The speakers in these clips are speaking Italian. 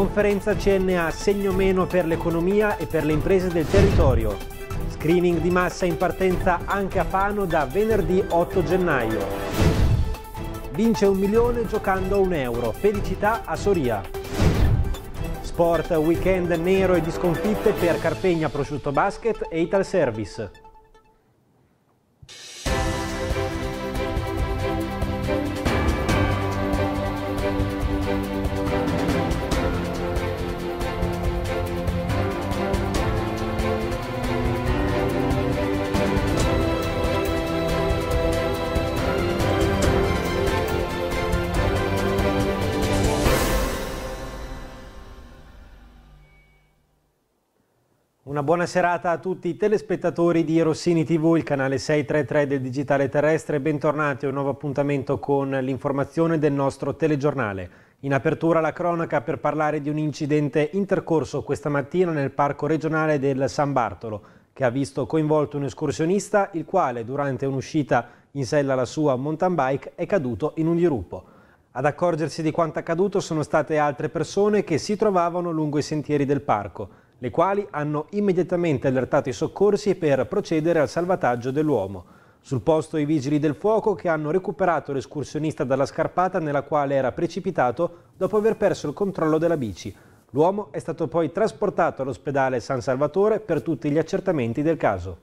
Conferenza CNA segno meno per l'economia e per le imprese del territorio. Screening di massa in partenza anche a Fano da venerdì 8 gennaio. Vince un milione giocando a un euro. Felicità a Soria. Sport, weekend nero e di sconfitte per Carpegna Prosciutto Basket e Ital Service. Una buona serata a tutti i telespettatori di Rossini TV, il canale 633 del Digitale Terrestre. Bentornati a un nuovo appuntamento con l'informazione del nostro telegiornale. In apertura la cronaca per parlare di un incidente intercorso questa mattina nel parco regionale del San Bartolo, che ha visto coinvolto un escursionista, il quale durante un'uscita in sella alla sua mountain bike è caduto in un dirupo. Ad accorgersi di quanto accaduto sono state altre persone che si trovavano lungo i sentieri del parco le quali hanno immediatamente allertato i soccorsi per procedere al salvataggio dell'uomo. Sul posto i vigili del fuoco che hanno recuperato l'escursionista dalla scarpata nella quale era precipitato dopo aver perso il controllo della bici. L'uomo è stato poi trasportato all'ospedale San Salvatore per tutti gli accertamenti del caso.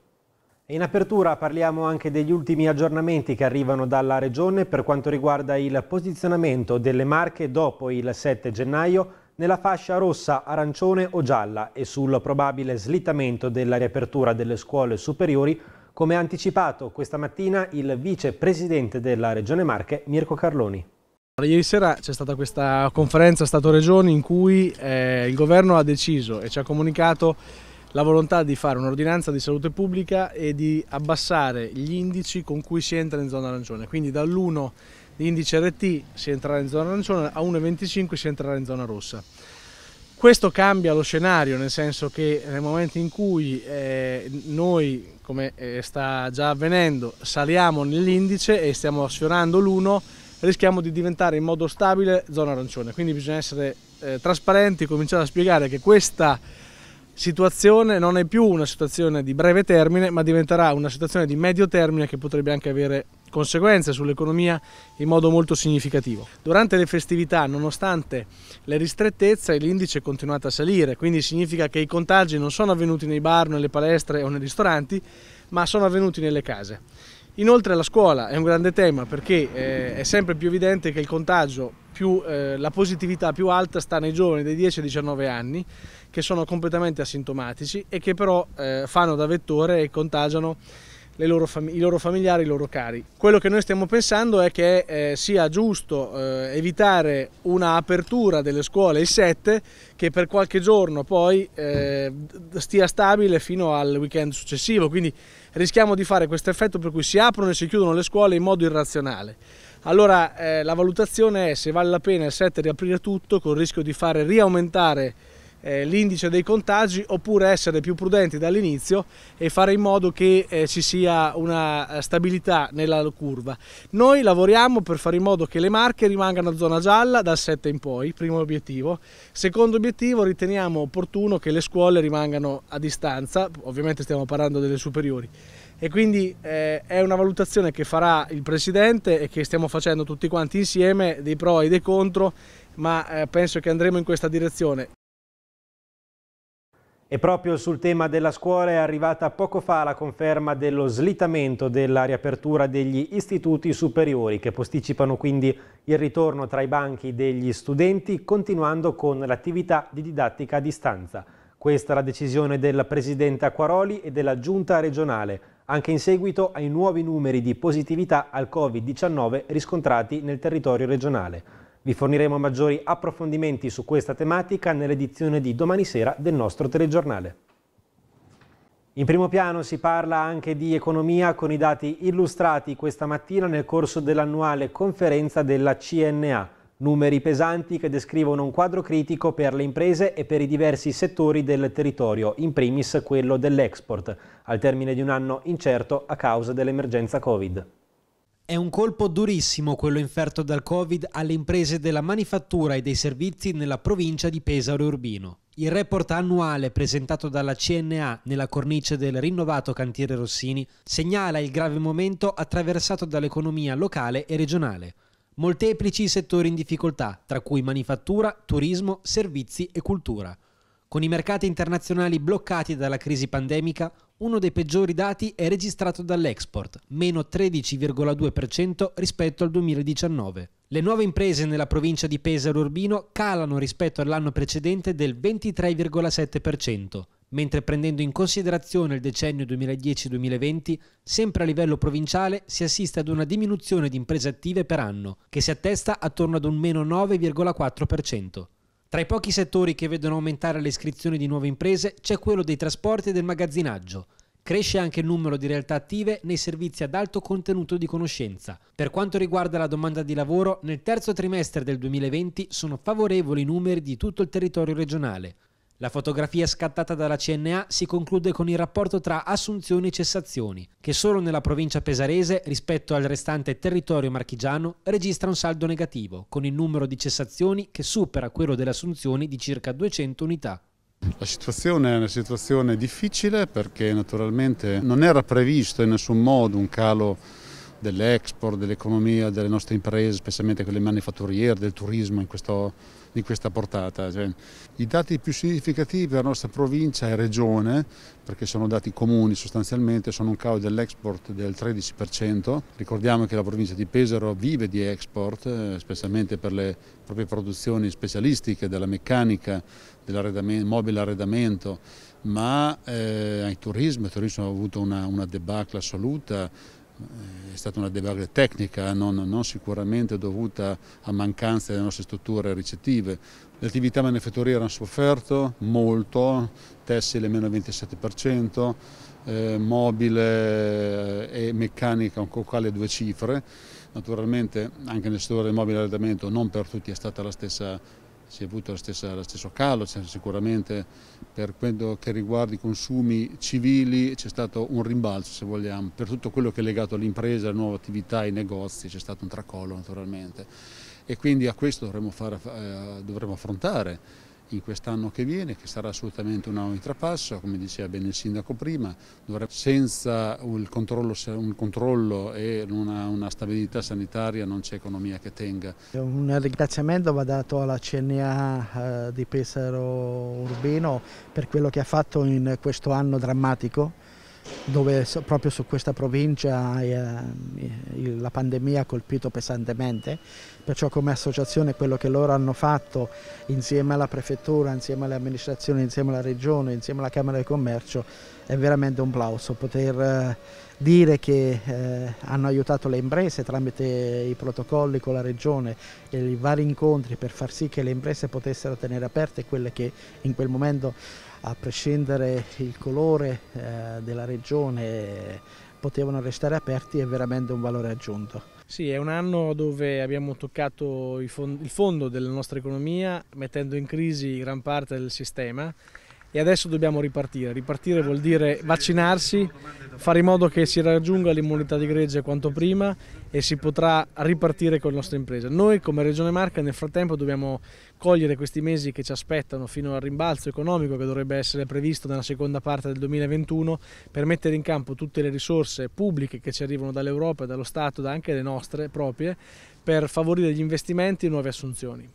In apertura parliamo anche degli ultimi aggiornamenti che arrivano dalla Regione per quanto riguarda il posizionamento delle Marche dopo il 7 gennaio nella fascia rossa, arancione o gialla e sul probabile slittamento della riapertura delle scuole superiori, come ha anticipato questa mattina il vicepresidente della Regione Marche, Mirko Carloni. Ieri sera c'è stata questa conferenza Stato-Regioni in cui eh, il governo ha deciso e ci ha comunicato la volontà di fare un'ordinanza di salute pubblica e di abbassare gli indici con cui si entra in zona arancione, quindi dall'1 L'indice RT si entrerà in zona arancione, a 1,25 si entrerà in zona rossa. Questo cambia lo scenario, nel senso che nel momento in cui eh, noi, come eh, sta già avvenendo, saliamo nell'indice e stiamo sfiorando l'1, rischiamo di diventare in modo stabile zona arancione. Quindi bisogna essere eh, trasparenti, cominciare a spiegare che questa situazione non è più una situazione di breve termine, ma diventerà una situazione di medio termine che potrebbe anche avere conseguenze sull'economia in modo molto significativo. Durante le festività, nonostante le ristrettezze, l'indice è continuato a salire, quindi significa che i contagi non sono avvenuti nei bar, nelle palestre o nei ristoranti, ma sono avvenuti nelle case. Inoltre la scuola è un grande tema perché eh, è sempre più evidente che il contagio, più, eh, la positività più alta sta nei giovani dei 10 ai 19 anni, che sono completamente asintomatici e che però eh, fanno da vettore e contagiano loro i loro familiari, i loro cari. Quello che noi stiamo pensando è che eh, sia giusto eh, evitare una apertura delle scuole il 7 che per qualche giorno poi eh, stia stabile fino al weekend successivo, quindi rischiamo di fare questo effetto per cui si aprono e si chiudono le scuole in modo irrazionale. Allora eh, la valutazione è se vale la pena il 7 riaprire tutto con il rischio di fare riaumentare eh, l'indice dei contagi oppure essere più prudenti dall'inizio e fare in modo che eh, ci sia una eh, stabilità nella curva. Noi lavoriamo per fare in modo che le marche rimangano a zona gialla dal 7 in poi, primo obiettivo. Secondo obiettivo riteniamo opportuno che le scuole rimangano a distanza, ovviamente stiamo parlando delle superiori e quindi eh, è una valutazione che farà il Presidente e che stiamo facendo tutti quanti insieme, dei pro e dei contro, ma eh, penso che andremo in questa direzione. E proprio sul tema della scuola è arrivata poco fa la conferma dello slittamento della riapertura degli istituti superiori che posticipano quindi il ritorno tra i banchi degli studenti continuando con l'attività di didattica a distanza. Questa è la decisione del Presidente Acquaroli e della Giunta regionale, anche in seguito ai nuovi numeri di positività al Covid-19 riscontrati nel territorio regionale. Vi forniremo maggiori approfondimenti su questa tematica nell'edizione di domani sera del nostro telegiornale. In primo piano si parla anche di economia con i dati illustrati questa mattina nel corso dell'annuale conferenza della CNA, numeri pesanti che descrivono un quadro critico per le imprese e per i diversi settori del territorio, in primis quello dell'export, al termine di un anno incerto a causa dell'emergenza Covid. È un colpo durissimo quello inferto dal Covid alle imprese della manifattura e dei servizi nella provincia di Pesaro Urbino. Il report annuale presentato dalla CNA nella cornice del rinnovato cantiere Rossini segnala il grave momento attraversato dall'economia locale e regionale. Molteplici i settori in difficoltà, tra cui manifattura, turismo, servizi e cultura. Con i mercati internazionali bloccati dalla crisi pandemica, uno dei peggiori dati è registrato dall'export, meno 13,2% rispetto al 2019. Le nuove imprese nella provincia di Pesaro Urbino calano rispetto all'anno precedente del 23,7%, mentre prendendo in considerazione il decennio 2010-2020, sempre a livello provinciale si assiste ad una diminuzione di imprese attive per anno, che si attesta attorno ad un meno 9,4%. Tra i pochi settori che vedono aumentare le iscrizioni di nuove imprese c'è quello dei trasporti e del magazzinaggio. Cresce anche il numero di realtà attive nei servizi ad alto contenuto di conoscenza. Per quanto riguarda la domanda di lavoro, nel terzo trimestre del 2020 sono favorevoli i numeri di tutto il territorio regionale. La fotografia scattata dalla CNA si conclude con il rapporto tra assunzioni e cessazioni, che solo nella provincia pesarese rispetto al restante territorio marchigiano registra un saldo negativo, con il numero di cessazioni che supera quello delle assunzioni di circa 200 unità. La situazione è una situazione difficile perché naturalmente non era previsto in nessun modo un calo dell'export, dell'economia, delle nostre imprese, specialmente quelle manifatturiere, del turismo in questo momento di questa portata. Cioè, I dati più significativi della nostra provincia e regione, perché sono dati comuni sostanzialmente, sono un calo dell'export del 13%. Ricordiamo che la provincia di Pesaro vive di export, eh, specialmente per le proprie produzioni specialistiche, della meccanica, dell'arredamento, mobile arredamento, ma eh, ai turismo, il turismo ha avuto una, una debacle assoluta, eh, è stata una debacle tecnica, non, non, sicuramente dovuta a mancanze delle nostre strutture ricettive. Le attività manifatturiere hanno sofferto molto, tessile meno 27%, eh, mobile eh, e meccanica con quale due cifre. Naturalmente anche nel settore del mobile e allenamento non per tutti è stata la stessa si è avuto lo stesso calo, cioè sicuramente per quello che riguarda i consumi civili c'è stato un rimbalzo se vogliamo, per tutto quello che è legato all'impresa, alle nuove attività, ai negozi c'è stato un tracollo naturalmente e quindi a questo dovremo, fare, eh, dovremo affrontare in quest'anno che viene, che sarà assolutamente un anno di trapasso, come diceva bene il sindaco prima, senza un controllo, un controllo e una, una, stabilità sanitaria non c'è economia che tenga. Un ringraziamento va dato alla CNA eh, di Pesaro Urbino per quello che ha fatto in questo anno drammatico dove proprio su questa provincia eh, eh la pandemia ha colpito pesantemente, perciò come associazione quello che loro hanno fatto insieme alla prefettura, insieme alle amministrazioni, insieme alla regione, insieme alla Camera di Commercio è veramente un plauso poter eh, dire che eh, hanno aiutato le imprese tramite i protocolli con la regione e i vari incontri per far sì che le imprese potessero tenere aperte quelle che in quel momento a prescindere il colore eh, della regione, potevano restare aperti è veramente un valore aggiunto. Sì, è un anno dove abbiamo toccato il fondo della nostra economia mettendo in crisi gran parte del sistema e adesso dobbiamo ripartire. Ripartire vuol dire vaccinarsi, fare in modo che si raggiunga l'immunità di gregge quanto prima e si potrà ripartire con le nostre imprese. Noi come Regione Marca nel frattempo dobbiamo cogliere questi mesi che ci aspettano fino al rimbalzo economico che dovrebbe essere previsto nella seconda parte del 2021 per mettere in campo tutte le risorse pubbliche che ci arrivano dall'Europa, dallo Stato, da anche le nostre proprie, per favorire gli investimenti e nuove assunzioni.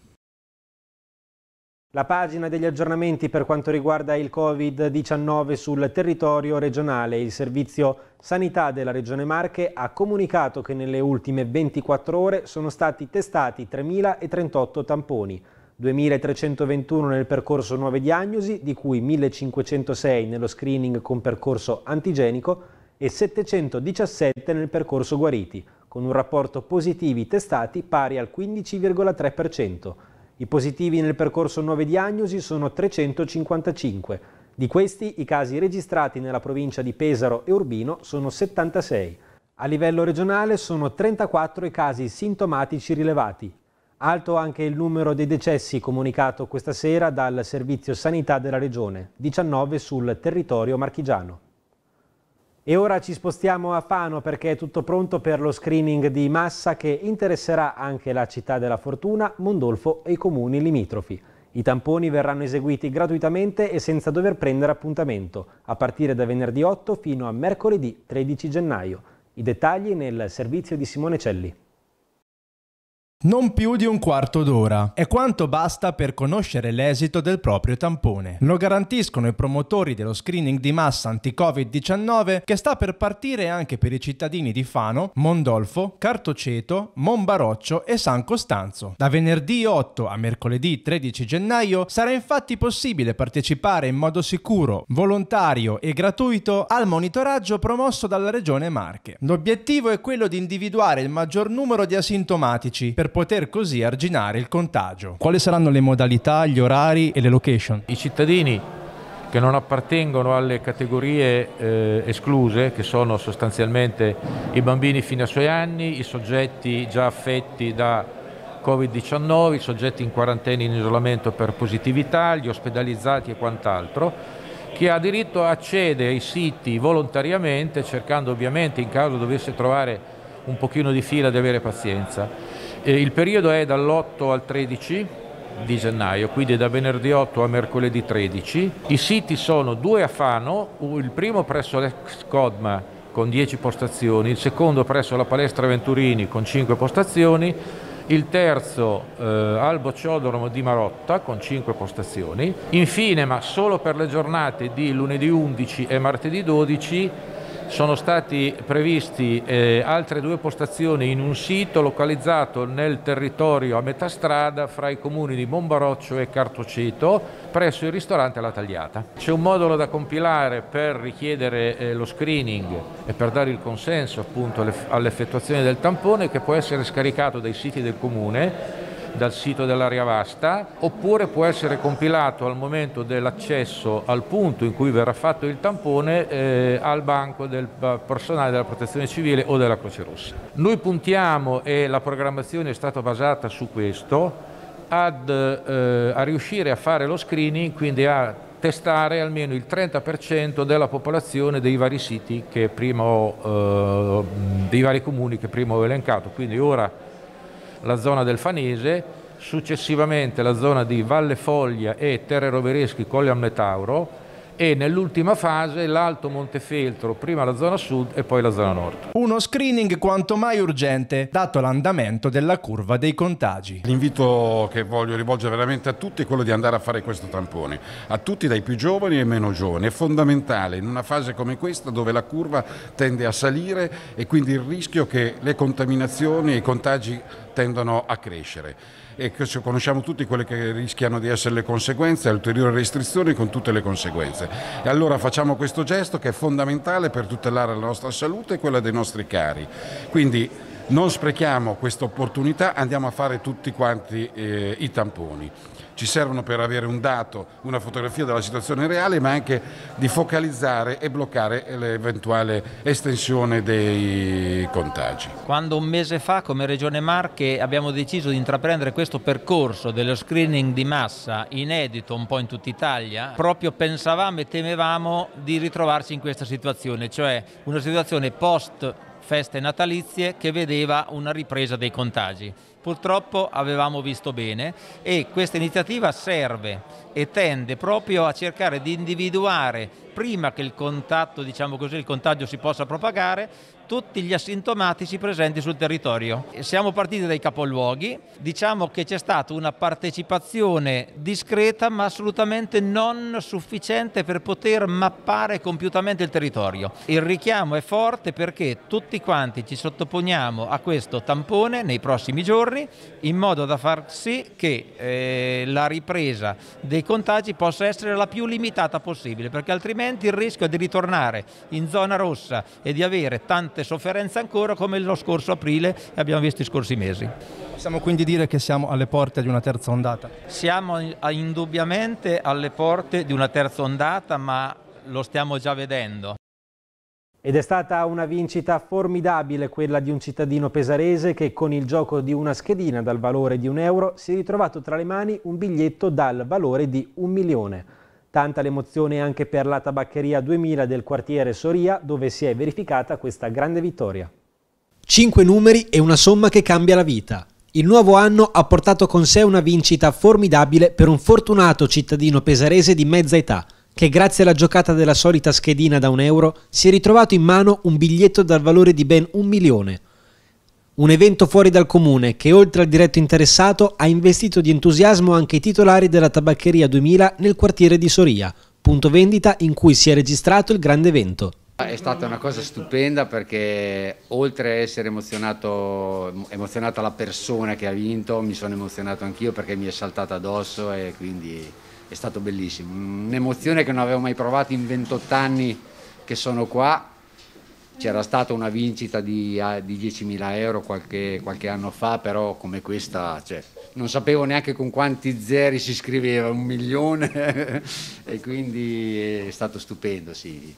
La pagina degli aggiornamenti per quanto riguarda il Covid-19 sul territorio regionale. Il Servizio Sanità della Regione Marche ha comunicato che nelle ultime 24 ore sono stati testati 3.038 tamponi, 2.321 nel percorso nuove diagnosi, di cui 1.506 nello screening con percorso antigenico e 717 nel percorso guariti, con un rapporto positivi testati pari al 15,3%. I positivi nel percorso nuove diagnosi sono 355. Di questi i casi registrati nella provincia di Pesaro e Urbino sono 76. A livello regionale sono 34 i casi sintomatici rilevati. Alto anche il numero dei decessi comunicato questa sera dal Servizio Sanità della Regione, 19 sul territorio marchigiano. E ora ci spostiamo a Fano perché è tutto pronto per lo screening di massa che interesserà anche la città della Fortuna, Mondolfo e i comuni limitrofi. I tamponi verranno eseguiti gratuitamente e senza dover prendere appuntamento, a partire da venerdì 8 fino a mercoledì 13 gennaio. I dettagli nel servizio di Simone Celli. Non più di un quarto d'ora è quanto basta per conoscere l'esito del proprio tampone. Lo garantiscono i promotori dello screening di massa anti-Covid-19 che sta per partire anche per i cittadini di Fano, Mondolfo, Cartoceto, Monbaroccio e San Costanzo. Da venerdì 8 a mercoledì 13 gennaio sarà infatti possibile partecipare in modo sicuro, volontario e gratuito al monitoraggio promosso dalla Regione Marche. L'obiettivo è quello di individuare il maggior numero di asintomatici per poter così arginare il contagio. Quali saranno le modalità, gli orari e le location? I cittadini che non appartengono alle categorie eh, escluse, che sono sostanzialmente i bambini fino a 6 anni, i soggetti già affetti da Covid-19, i soggetti in quarantena in isolamento per positività, gli ospedalizzati e quant'altro, chi ha diritto accede ai siti volontariamente cercando ovviamente in caso dovesse trovare un pochino di fila di avere pazienza. Eh, il periodo è dall'8 al 13 di gennaio, quindi da venerdì 8 a mercoledì 13. I siti sono due a Fano, il primo presso l'ex Codma con 10 postazioni, il secondo presso la palestra Venturini con 5 postazioni, il terzo eh, Albo Ciodromo di Marotta con 5 postazioni, infine ma solo per le giornate di lunedì 11 e martedì 12 sono stati previsti eh, altre due postazioni in un sito localizzato nel territorio a metà strada fra i comuni di Bombaroccio e Cartoceto presso il ristorante La Tagliata. C'è un modulo da compilare per richiedere eh, lo screening e per dare il consenso appunto all'effettuazione del tampone che può essere scaricato dai siti del comune dal sito dell'area vasta oppure può essere compilato al momento dell'accesso al punto in cui verrà fatto il tampone eh, al banco del eh, personale della protezione civile o della Croce Rossa. Noi puntiamo e la programmazione è stata basata su questo ad, eh, a riuscire a fare lo screening, quindi a testare almeno il 30% della popolazione dei vari siti che prima ho, eh, dei vari comuni che prima ho elencato. Quindi ora la zona del Fanese, successivamente la zona di Valle Foglia e Terre Rovereschi Colle al Metauro e nell'ultima fase l'Alto Montefeltro, prima la zona sud e poi la zona nord. Uno screening quanto mai urgente, dato l'andamento della curva dei contagi. L'invito che voglio rivolgere veramente a tutti è quello di andare a fare questo tampone, a tutti dai più giovani e meno giovani. È fondamentale in una fase come questa dove la curva tende a salire e quindi il rischio che le contaminazioni e i contagi tendano a crescere e conosciamo tutti quelle che rischiano di essere le conseguenze, ulteriori restrizioni con tutte le conseguenze. E allora facciamo questo gesto che è fondamentale per tutelare la nostra salute e quella dei nostri cari. Quindi non sprechiamo questa opportunità, andiamo a fare tutti quanti eh, i tamponi. Ci servono per avere un dato, una fotografia della situazione reale, ma anche di focalizzare e bloccare l'eventuale estensione dei contagi. Quando un mese fa, come Regione Marche, abbiamo deciso di intraprendere questo percorso dello screening di massa inedito un po' in tutta Italia, proprio pensavamo e temevamo di ritrovarci in questa situazione, cioè una situazione post feste natalizie che vedeva una ripresa dei contagi. Purtroppo avevamo visto bene e questa iniziativa serve e tende proprio a cercare di individuare prima che il contatto, diciamo così, il contagio si possa propagare, tutti gli asintomatici presenti sul territorio. Siamo partiti dai capoluoghi, diciamo che c'è stata una partecipazione discreta ma assolutamente non sufficiente per poter mappare compiutamente il territorio. Il richiamo è forte perché tutti quanti ci sottoponiamo a questo tampone nei prossimi giorni in modo da far sì che eh, la ripresa dei contagi possa essere la più limitata possibile perché altrimenti il rischio è di ritornare in zona rossa e di avere tante forte sofferenza ancora come lo scorso aprile e abbiamo visto i scorsi mesi. Possiamo quindi dire che siamo alle porte di una terza ondata? Siamo indubbiamente alle porte di una terza ondata, ma lo stiamo già vedendo. Ed è stata una vincita formidabile quella di un cittadino pesarese che con il gioco di una schedina dal valore di un euro si è ritrovato tra le mani un biglietto dal valore di un milione. Tanta l'emozione anche per la Tabaccheria 2000 del quartiere Soria, dove si è verificata questa grande vittoria. Cinque numeri e una somma che cambia la vita. Il nuovo anno ha portato con sé una vincita formidabile per un fortunato cittadino pesarese di mezza età, che grazie alla giocata della solita schedina da un euro si è ritrovato in mano un biglietto dal valore di ben un milione. Un evento fuori dal comune che oltre al diretto interessato ha investito di entusiasmo anche i titolari della Tabaccheria 2000 nel quartiere di Soria, punto vendita in cui si è registrato il grande evento. È stata una cosa stupenda perché oltre a essere emozionato, emozionata la persona che ha vinto, mi sono emozionato anch'io perché mi è saltata addosso e quindi è stato bellissimo. Un'emozione che non avevo mai provato in 28 anni che sono qua c'era stata una vincita di, ah, di 10.000 euro qualche, qualche, anno fa, però come questa cioè, non sapevo neanche con quanti zeri si scriveva, un milione, e quindi è stato stupendo, sì.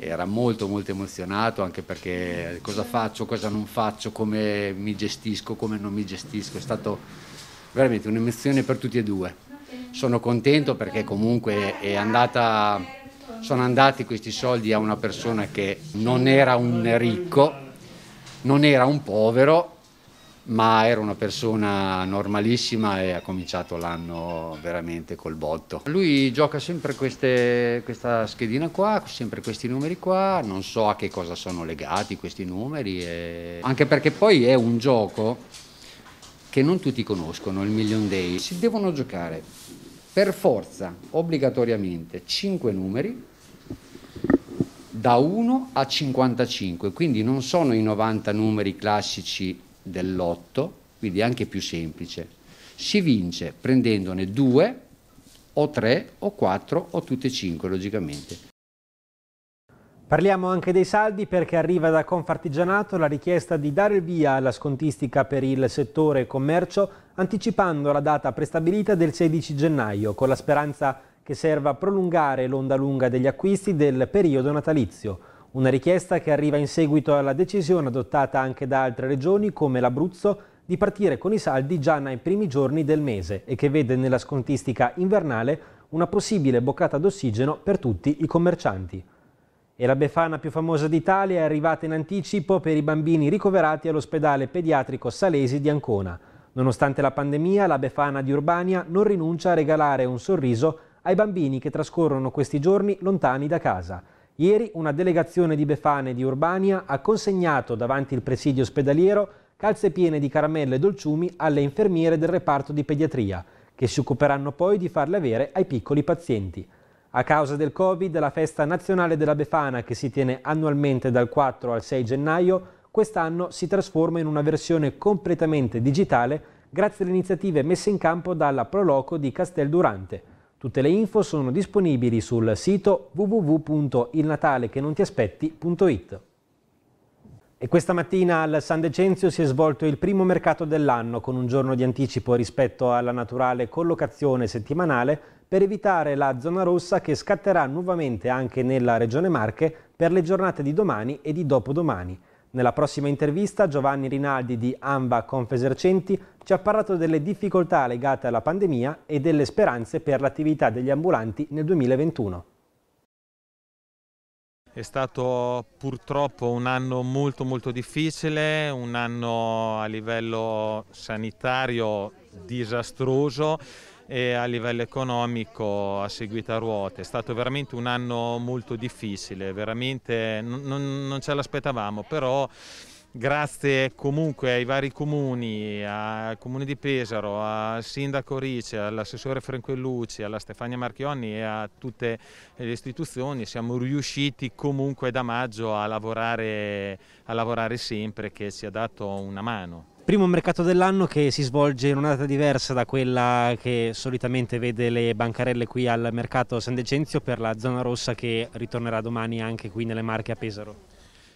Era molto molto emozionato anche perché cosa faccio, cosa non faccio, come mi gestisco, come non mi gestisco, è stata veramente un'emozione per tutti e due. Sono contento perché comunque è andata sono andati questi soldi a una persona che non era un ricco, non era un povero, ma era una persona normalissima e ha cominciato l'anno veramente col botto. Lui gioca sempre queste, questa schedina qua, sempre questi numeri qua, non so a che cosa sono legati questi numeri, e... anche perché poi è un gioco che non tutti conoscono, il Million Day, si devono giocare per forza, obbligatoriamente, 5 numeri da 1 a 55, quindi non sono i 90 numeri classici dell'8, quindi anche più semplice. Si vince prendendone 2 o 3 o 4 o tutte e 5 logicamente. Parliamo anche dei saldi perché arriva da Confartigianato la richiesta di dare il via alla scontistica per il settore commercio anticipando la data prestabilita del 16 gennaio con la speranza che serva a prolungare l'onda lunga degli acquisti del periodo natalizio. Una richiesta che arriva in seguito alla decisione adottata anche da altre regioni come l'Abruzzo di partire con i saldi già nei primi giorni del mese e che vede nella scontistica invernale una possibile boccata d'ossigeno per tutti i commercianti. E la Befana più famosa d'Italia è arrivata in anticipo per i bambini ricoverati all'ospedale pediatrico Salesi di Ancona. Nonostante la pandemia, la Befana di Urbania non rinuncia a regalare un sorriso ai bambini che trascorrono questi giorni lontani da casa. Ieri una delegazione di Befane di Urbania ha consegnato davanti il presidio ospedaliero calze piene di caramelle e dolciumi alle infermiere del reparto di pediatria, che si occuperanno poi di farle avere ai piccoli pazienti. A causa del Covid, la festa nazionale della Befana, che si tiene annualmente dal 4 al 6 gennaio, quest'anno si trasforma in una versione completamente digitale grazie alle iniziative messe in campo dalla Proloco di Castel Durante. Tutte le info sono disponibili sul sito www.ilnatalechenontiaspetti.it. E questa mattina al San Decenzio si è svolto il primo mercato dell'anno con un giorno di anticipo rispetto alla naturale collocazione settimanale per evitare la zona rossa che scatterà nuovamente anche nella Regione Marche per le giornate di domani e di dopodomani. Nella prossima intervista Giovanni Rinaldi di AMBA Confesercenti ci ha parlato delle difficoltà legate alla pandemia e delle speranze per l'attività degli ambulanti nel 2021. È stato purtroppo un anno molto molto difficile, un anno a livello sanitario disastroso e a livello economico ha seguito a ruote. È stato veramente un anno molto difficile, veramente non, non ce l'aspettavamo, però grazie comunque ai vari comuni, al comune di Pesaro, al sindaco Ricci, all'assessore Franquellucci, alla Stefania Marchionni e a tutte le istituzioni, siamo riusciti comunque da maggio a lavorare, a lavorare sempre che ci ha dato una mano. Primo mercato dell'anno che si svolge in una data diversa da quella che solitamente vede le bancarelle qui al mercato San Decenzio per la zona rossa che ritornerà domani anche qui nelle Marche a Pesaro.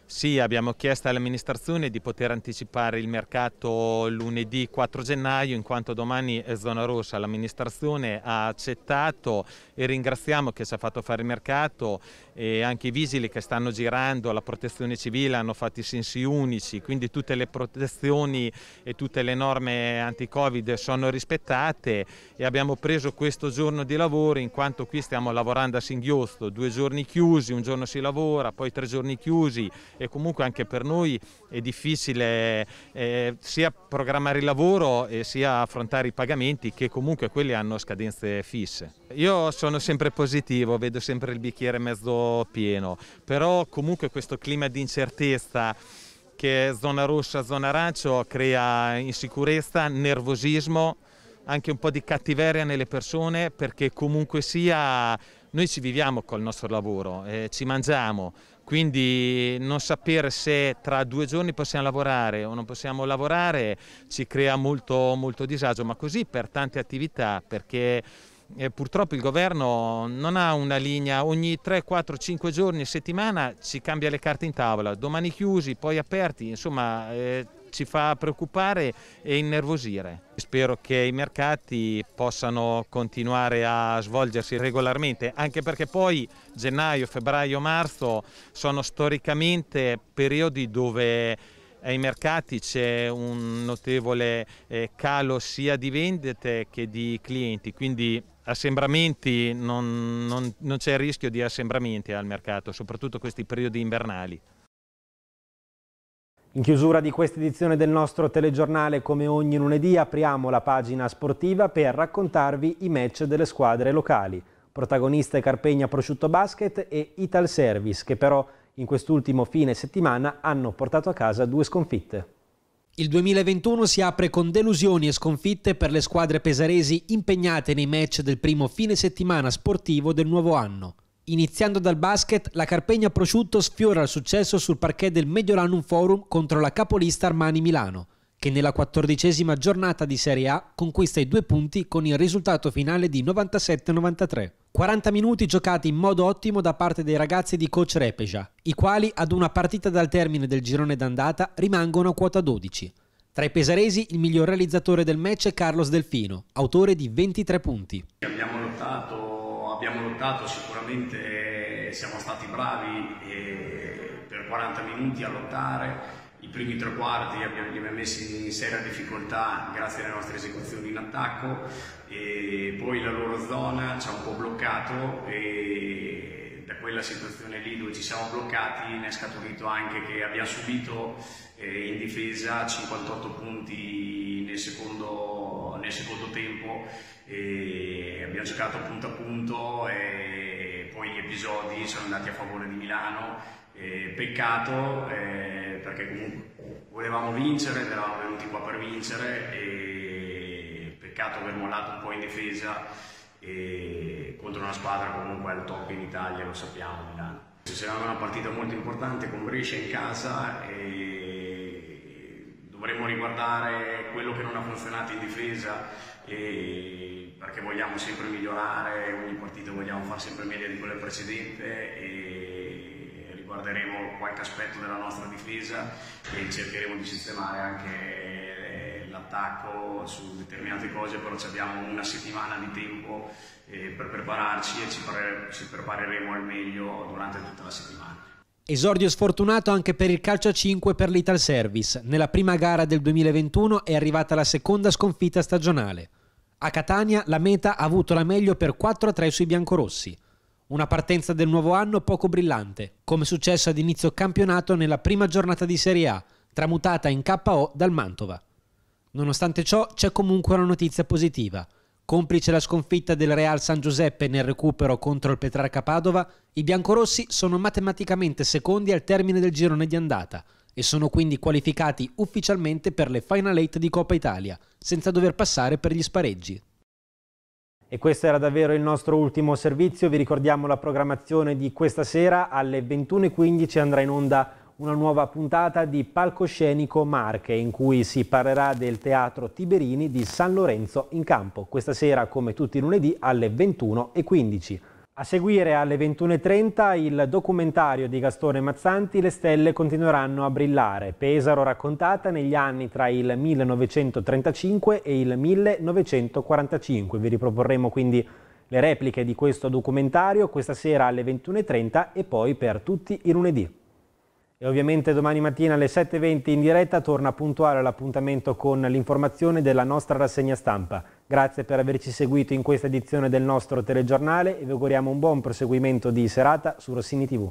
Sì, abbiamo chiesto all'amministrazione di poter anticipare il mercato lunedì 4 gennaio in quanto domani è zona rossa. L'amministrazione ha accettato e ringraziamo che si ha fatto fare il mercato e anche i vigili che stanno girando, la protezione civile hanno fatto i sensi unici, quindi tutte le protezioni e tutte le norme anti-covid sono rispettate e abbiamo preso questo giorno di lavoro in quanto qui stiamo lavorando a singhiozzo, due giorni chiusi, un giorno si lavora, poi tre giorni chiusi e comunque anche per noi è difficile eh, sia programmare il lavoro e sia affrontare i pagamenti che comunque quelli hanno scadenze fisse. Io sono sempre positivo, vedo sempre il bicchiere mezzo pieno, però comunque questo clima di incertezza che è zona rossa, zona arancio crea insicurezza, nervosismo, anche un po' di cattiveria nelle persone perché comunque sia noi ci viviamo col nostro lavoro, eh, ci mangiamo, quindi non sapere se tra due giorni possiamo lavorare o non possiamo lavorare ci crea molto, molto disagio, ma così per tante attività perché e eh, purtroppo il governo non ha una linea, ogni 3, 4, 5 giorni a settimana ci cambia le carte in tavola, domani chiusi, poi aperti, insomma eh, ci fa preoccupare e innervosire. Spero che i mercati possano continuare a svolgersi regolarmente, anche perché poi gennaio, febbraio, marzo sono storicamente periodi dove ai mercati c'è un notevole eh, calo sia di vendite che di clienti, quindi assembramenti non, non, non c'è il rischio di assembramenti al mercato, soprattutto questi periodi invernali. In chiusura di questa edizione del nostro telegiornale, come ogni lunedì, apriamo la pagina sportiva per raccontarvi i match delle squadre locali. Protagoniste Carpegna Prosciutto Basket e Ital Service, che però in quest'ultimo fine settimana hanno portato a casa due sconfitte. Il 2021 si apre con delusioni e sconfitte per le squadre pesaresi impegnate nei match del primo fine settimana sportivo del nuovo anno. Iniziando dal basket, la Carpegna Prosciutto sfiora il successo sul parquet del Mediolanum Forum contro la capolista Armani Milano che nella quattordicesima giornata di Serie A conquista i due punti con il risultato finale di 97-93. 40 minuti giocati in modo ottimo da parte dei ragazzi di coach Repeja, i quali ad una partita dal termine del girone d'andata rimangono a quota 12. Tra i pesaresi il miglior realizzatore del match è Carlos Delfino, autore di 23 punti. Abbiamo lottato, abbiamo lottato sicuramente siamo stati bravi eh, per 40 minuti a lottare primi tre quarti li abbiamo, messi in seria difficoltà grazie alle nostre esecuzioni in attacco e poi la loro zona ci ha un po' bloccato e da quella situazione lì dove ci siamo bloccati ne è scaturito anche che abbiamo subito eh, in difesa 58 punti nel secondo, nel secondo tempo e abbiamo giocato punto a punto e poi gli episodi sono andati a favore di Milano e peccato eh, perché comunque volevamo vincere, eravamo venuti qua per vincere e peccato aver mollato un po' in difesa e contro una squadra comunque al top in Italia, lo sappiamo, Milano. Ci sarà una partita molto importante con Brescia in casa e dovremo riguardare quello che non ha funzionato in difesa perché vogliamo sempre migliorare, ogni partita vogliamo fare sempre meglio di quella precedente guarderemo qualche aspetto della nostra difesa e cercheremo di sistemare anche eh, l'attacco su determinate cose, però abbiamo una settimana di tempo eh, per prepararci e ci prepareremo al meglio durante tutta la settimana. Esordio sfortunato anche per il calcio a 5 per l'Ital Service. Nella prima gara del 2021 è arrivata la seconda sconfitta stagionale. A Catania la meta ha avuto la meglio per 4-3 sui biancorossi. Una partenza del nuovo anno poco brillante, come successo ad inizio campionato nella prima giornata di Serie A, tramutata in KO dal Mantova. Nonostante ciò c'è comunque una notizia positiva. Complice la sconfitta del Real San Giuseppe nel recupero contro il Petrarca Padova, i biancorossi sono matematicamente secondi al termine del girone di andata e sono quindi qualificati ufficialmente per le Final Eight di Coppa Italia, senza dover passare per gli spareggi. E questo era davvero il nostro ultimo servizio, vi ricordiamo la programmazione di questa sera alle 21.15 andrà in onda una nuova puntata di Palcoscenico Marche in cui si parlerà del teatro Tiberini di San Lorenzo in campo, questa sera come tutti i lunedì alle 21.15. A seguire alle 21.30 il documentario di Gastone Mazzanti Le stelle continueranno a brillare, Pesaro raccontata negli anni tra il 1935 e il 1945. Vi riproporremo quindi le repliche di questo documentario questa sera alle 21.30 e poi per tutti i lunedì. E ovviamente domani mattina alle 7.20 in diretta torna puntuale l'appuntamento con l'informazione della nostra rassegna stampa. Grazie per averci seguito in questa edizione del nostro telegiornale e vi auguriamo un buon proseguimento di serata su Rossini TV.